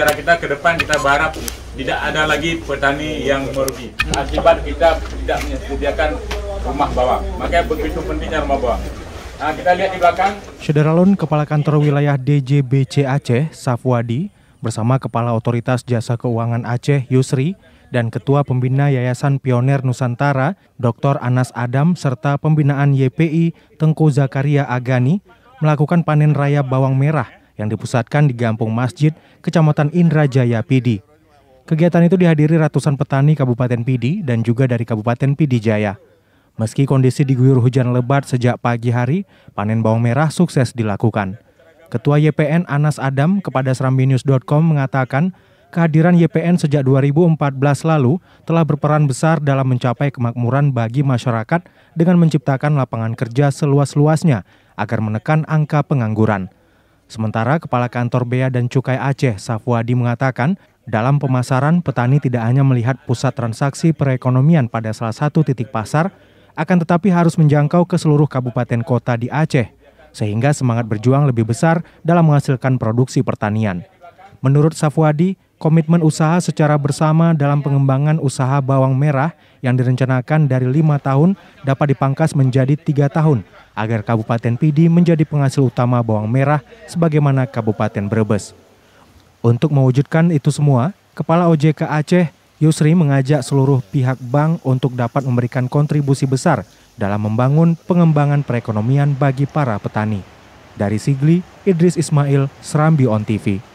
Cara kita ke depan kita berharap tidak ada lagi petani yang merugi akibat kita tidak menyediakan rumah bawang. Makanya begitu pentingnya rumah bawang. Nah, kita lihat di belakang. Sederalun Kepala Kantor Wilayah DJBC Aceh, Safwadi, bersama Kepala Otoritas Jasa Keuangan Aceh, Yusri, dan Ketua Pembina Yayasan Pioner Nusantara, Dr. Anas Adam, serta pembinaan YPI Tengku Zakaria Agani, melakukan panen raya bawang merah yang dipusatkan di Gampung Masjid, Kecamatan Indrajaya Pidi. Kegiatan itu dihadiri ratusan petani Kabupaten Pidi dan juga dari Kabupaten Pidi Jaya. Meski kondisi diguyur hujan lebat sejak pagi hari, panen bawang merah sukses dilakukan. Ketua YPN Anas Adam kepada seraminews.com mengatakan kehadiran YPN sejak 2014 lalu telah berperan besar dalam mencapai kemakmuran bagi masyarakat dengan menciptakan lapangan kerja seluas-luasnya agar menekan angka pengangguran. Sementara Kepala Kantor Bea dan Cukai Aceh, Safwadi mengatakan, dalam pemasaran petani tidak hanya melihat pusat transaksi perekonomian pada salah satu titik pasar, akan tetapi harus menjangkau ke seluruh kabupaten kota di Aceh, sehingga semangat berjuang lebih besar dalam menghasilkan produksi pertanian. Menurut Safwadi, komitmen usaha secara bersama dalam pengembangan usaha bawang merah yang direncanakan dari lima tahun dapat dipangkas menjadi tiga tahun agar Kabupaten Pidi menjadi penghasil utama bawang merah sebagaimana Kabupaten Brebes. Untuk mewujudkan itu semua, Kepala OJK Aceh Yusri mengajak seluruh pihak bank untuk dapat memberikan kontribusi besar dalam membangun pengembangan perekonomian bagi para petani. Dari Sigli, Idris Ismail, Serambi On TV.